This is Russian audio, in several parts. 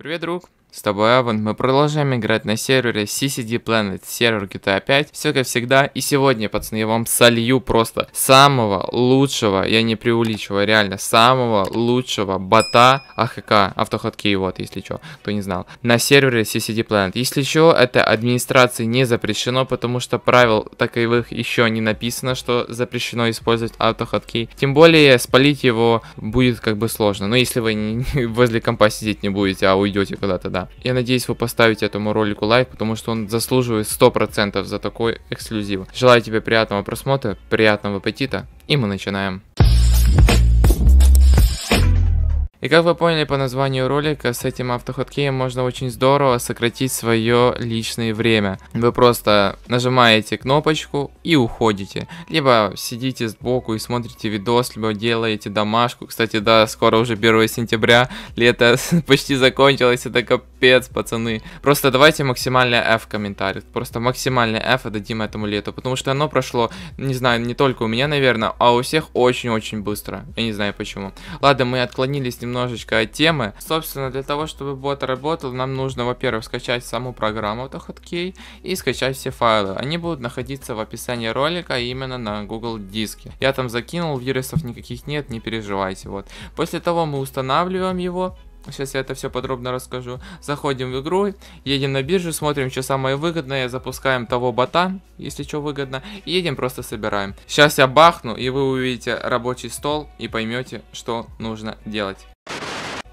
Привет, друг! С тобой Аван, мы продолжаем играть на сервере CCD Planet, сервер GTA 5, все как всегда, и сегодня, пацаны, я вам солью просто самого лучшего, я не преувеличиваю, реально, самого лучшего бота АХК, автоход вот, если что, кто не знал, на сервере CCD Planet. Если что, это администрации не запрещено, потому что правил таковых еще не написано, что запрещено использовать автоход тем более спалить его будет как бы сложно, но если вы не, возле компа сидеть не будете, а уйдете куда-то, да да. Я надеюсь, вы поставите этому ролику лайк, потому что он заслуживает 100% за такой эксклюзив. Желаю тебе приятного просмотра, приятного аппетита, и мы начинаем. И как вы поняли по названию ролика, с этим автохоткеем можно очень здорово сократить свое личное время. Вы просто нажимаете кнопочку и уходите. Либо сидите сбоку и смотрите видос, либо делаете домашку. Кстати, да, скоро уже 1 сентября, лето почти закончилось, это капец, пацаны. Просто давайте максимальное F в комментариях, просто максимальное F дадим этому лету, потому что оно прошло, не знаю, не только у меня, наверное, а у всех очень-очень быстро. Я не знаю почему. Ладно, мы отклонились немного немножечко от темы. Собственно, для того, чтобы бот работал, нам нужно, во-первых, скачать саму программу AutoHotKey и скачать все файлы. Они будут находиться в описании ролика а именно на Google диске. Я там закинул, вирусов никаких нет, не переживайте. Вот. После того мы устанавливаем его, Сейчас я это все подробно расскажу. Заходим в игру, едем на биржу, смотрим, что самое выгодное, запускаем того бота, если что выгодно, и едем просто собираем. Сейчас я бахну, и вы увидите рабочий стол и поймете, что нужно делать.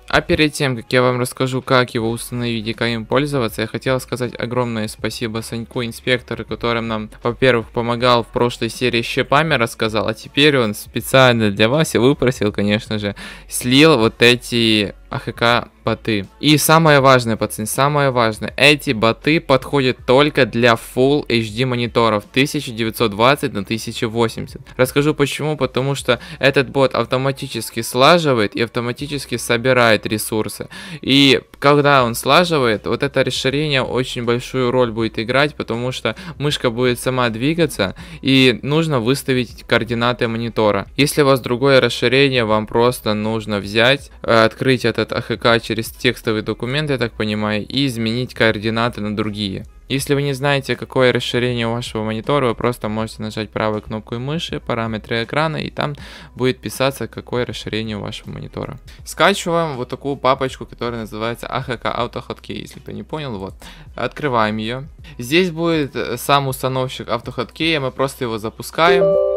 А перед тем, как я вам расскажу, как его установить и как им пользоваться, я хотел сказать огромное спасибо Саньку Инспектору, который нам, во-первых, помогал в прошлой серии щепами рассказал, а теперь он специально для вас и выпросил, конечно же, слил вот эти АХК боты. И самое важное, пацаны, самое важное, эти боты подходят только для Full HD мониторов 1920 на 1080. Расскажу почему, потому что этот бот автоматически слаживает и автоматически собирает ресурсы. И когда он слаживает, вот это расширение очень большую роль будет играть, потому что мышка будет сама двигаться и нужно выставить координаты монитора. Если у вас другое расширение, вам просто нужно взять, э, открыть это этот АХК через текстовый документ, я так понимаю, и изменить координаты на другие. Если вы не знаете, какое расширение у вашего монитора, вы просто можете нажать правой кнопкой мыши, параметры экрана, и там будет писаться, какое расширение у вашего монитора. Скачиваем вот такую папочку, которая называется AHK а AutoHotkey, если кто не понял, вот. Открываем ее. Здесь будет э, сам установщик AutoHotkey, мы просто его запускаем.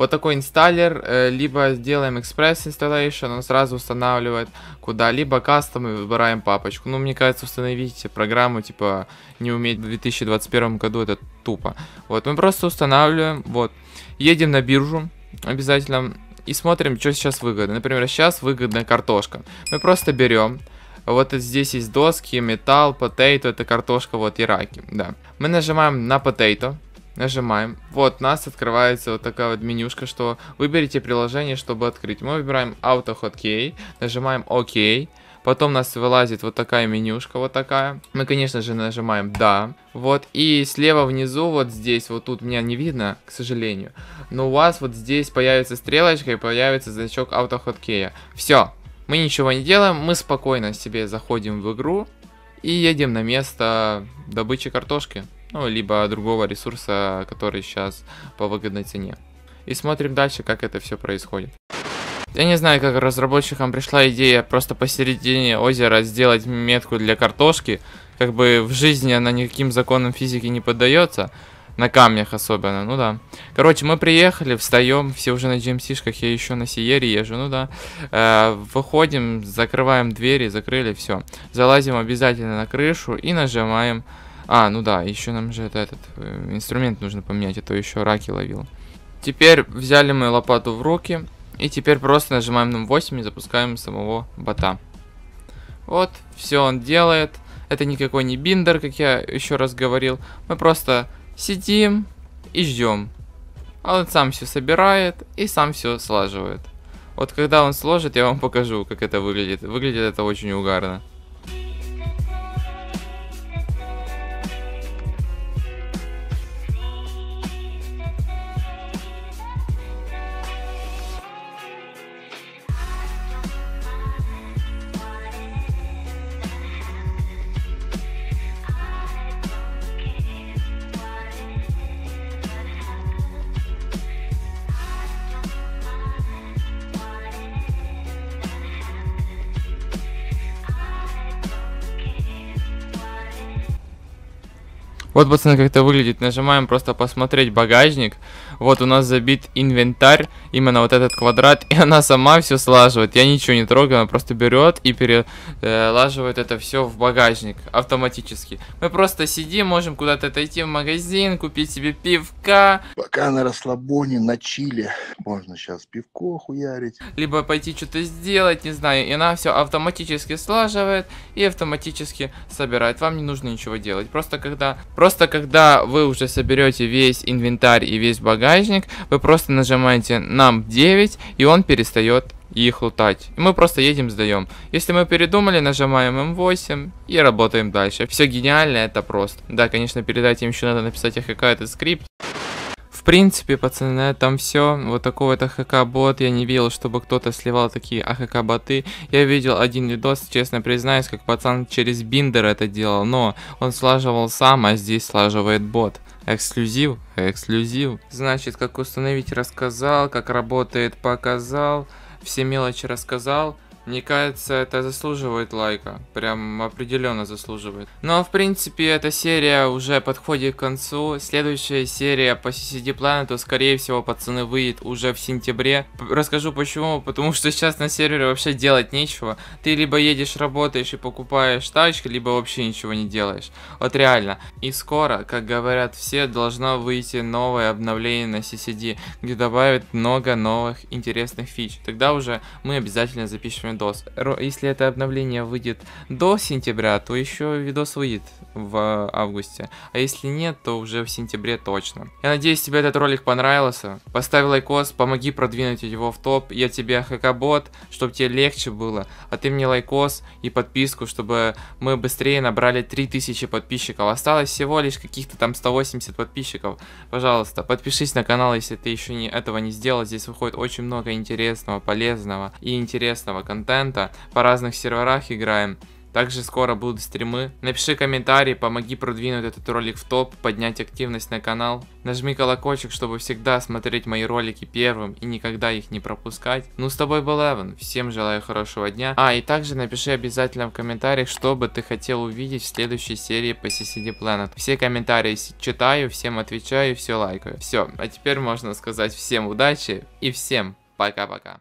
Вот такой инсталлер, э, либо сделаем Express Installation, он сразу устанавливает куда, либо кастом и выбираем папочку. Ну, мне кажется, установить программу, типа, не уметь в 2021 году, это тупо. Вот, мы просто устанавливаем, вот, едем на биржу, обязательно, и смотрим, что сейчас выгодно. Например, сейчас выгодна картошка. Мы просто берем, вот здесь есть доски, металл, potato, это картошка, вот и раки, да. Мы нажимаем на potato, Нажимаем. Вот у нас открывается вот такая вот менюшка, что выберите приложение, чтобы открыть. Мы выбираем AutoHotkey, нажимаем ОК. Потом у нас вылазит вот такая менюшка, вот такая. Мы, конечно же, нажимаем «Да». Вот, и слева внизу, вот здесь, вот тут меня не видно, к сожалению. Но у вас вот здесь появится стрелочка и появится значок AutoHotkey. Все, мы ничего не делаем, мы спокойно себе заходим в игру и едем на место добычи картошки ну, либо другого ресурса, который сейчас по выгодной цене. И смотрим дальше, как это все происходит. Я не знаю, как разработчикам пришла идея просто посередине озера сделать метку для картошки. Как бы в жизни она никаким законам физики не поддается. На камнях особенно, ну да. Короче, мы приехали, встаем, все уже на GMC-шках, я еще на Сиере езжу, ну да. Э, выходим, закрываем двери, закрыли, все. Залазим обязательно на крышу и нажимаем а, ну да, еще нам же это, этот э, инструмент нужно поменять, а то еще раки ловил. Теперь взяли мы лопату в руки, и теперь просто нажимаем на 8 и запускаем самого бота. Вот, все он делает. Это никакой не биндер, как я еще раз говорил. Мы просто сидим и ждем. А он сам все собирает и сам все слаживает. Вот когда он сложит, я вам покажу, как это выглядит. Выглядит это очень угарно. Вот, пацаны, как это выглядит. Нажимаем просто посмотреть багажник. Вот у нас забит инвентарь, именно вот этот квадрат, и она сама все слаживает. Я ничего не трогаю, она просто берет и перелаживает э, это все в багажник автоматически. Мы просто сидим, можем куда-то отойти в магазин, купить себе пивка. Пока на расслабоне, на чиле, можно сейчас пивко хуярить. Либо пойти что-то сделать, не знаю, и она все автоматически слаживает и автоматически собирает. Вам не нужно ничего делать. Просто когда, просто когда вы уже соберете весь инвентарь и весь багаж, багажник, вы просто нажимаете нам 9, и он перестает их лутать. И мы просто едем, сдаем. Если мы передумали, нажимаем М8 и работаем дальше. Все гениально, это просто. Да, конечно, передать им еще надо написать их какая-то скрипт. В принципе, пацаны, на этом все. Вот такого вот АХК-бот. Я не видел, чтобы кто-то сливал такие АХК-боты. Я видел один видос, честно признаюсь, как пацан через биндер это делал, но он слаживал сам, а здесь слаживает бот. Эксклюзив, эксклюзив. Значит, как установить рассказал, как работает показал, все мелочи рассказал. Мне кажется, это заслуживает лайка. Прям определенно заслуживает. Но, ну, а в принципе, эта серия уже подходит к концу. Следующая серия по CCD Planet, скорее всего, пацаны, выйдет уже в сентябре. Расскажу почему. Потому что сейчас на сервере вообще делать нечего. Ты либо едешь, работаешь и покупаешь тачки, либо вообще ничего не делаешь. Вот реально. И скоро, как говорят все, должно выйти новое обновление на CCD, где добавят много новых интересных фич. Тогда уже мы обязательно запишем видос. Если это обновление выйдет до сентября, то еще видос выйдет в августе. А если нет, то уже в сентябре точно. Я надеюсь, тебе этот ролик понравился. Поставь лайкос, помоги продвинуть его в топ. Я тебе хакабот, чтобы тебе легче было. А ты мне лайкос и подписку, чтобы мы быстрее набрали 3000 подписчиков. Осталось всего лишь каких-то там 180 подписчиков. Пожалуйста, подпишись на канал, если ты еще не, этого не сделал. Здесь выходит очень много интересного, полезного и интересного контента. По разных серверах играем. Также скоро будут стримы. Напиши комментарий, помоги продвинуть этот ролик в топ, поднять активность на канал. Нажми колокольчик, чтобы всегда смотреть мои ролики первым и никогда их не пропускать. Ну с тобой был Эван, всем желаю хорошего дня. А и также напиши обязательно в комментариях, что бы ты хотел увидеть в следующей серии по CCD Planet. Все комментарии читаю, всем отвечаю, все лайкаю. Все, а теперь можно сказать всем удачи и всем пока-пока.